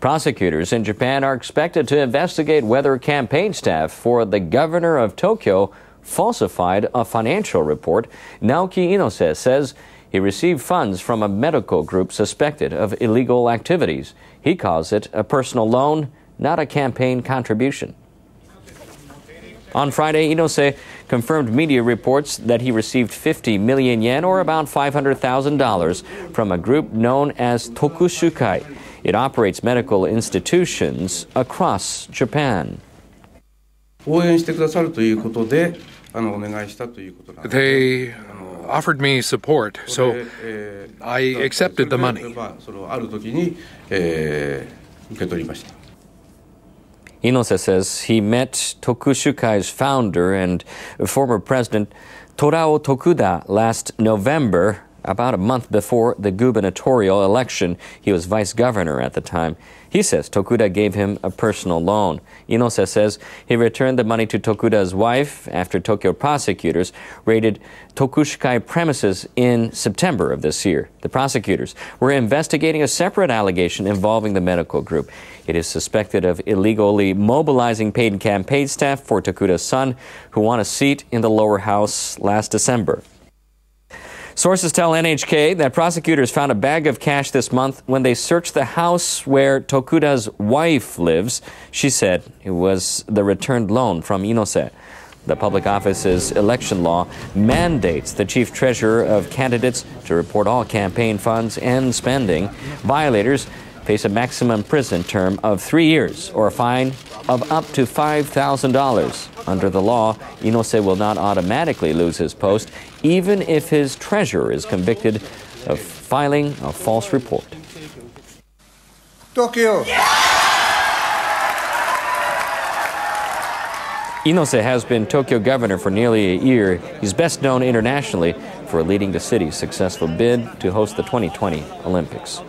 Prosecutors in Japan are expected to investigate whether campaign staff for the governor of Tokyo falsified a financial report. Naoki Inose says he received funds from a medical group suspected of illegal activities. He calls it a personal loan, not a campaign contribution. On Friday, Inose confirmed media reports that he received 50 million yen, or about $500,000, from a group known as Tokushukai. It operates medical institutions across Japan. They uh, offered me support, so I accepted the money. Inose says he met Tokushukai's founder and former president Torao Tokuda last November about a month before the gubernatorial election. He was vice governor at the time. He says Tokuda gave him a personal loan. Inose says he returned the money to Tokuda's wife after Tokyo prosecutors raided Tokushikai premises in September of this year. The prosecutors were investigating a separate allegation involving the medical group. It is suspected of illegally mobilizing paid campaign staff for Tokuda's son, who won a seat in the lower house last December. Sources tell NHK that prosecutors found a bag of cash this month when they searched the house where Tokuda's wife lives. She said it was the returned loan from Inose. The public office's election law mandates the chief treasurer of candidates to report all campaign funds and spending. Violators face a maximum prison term of three years or a fine of up to $5,000. Under the law, Inose will not automatically lose his post, even if his treasurer is convicted of filing a false report. Tokyo! Yeah! Inose has been Tokyo governor for nearly a year. He's best known internationally for leading the city's successful bid to host the 2020 Olympics.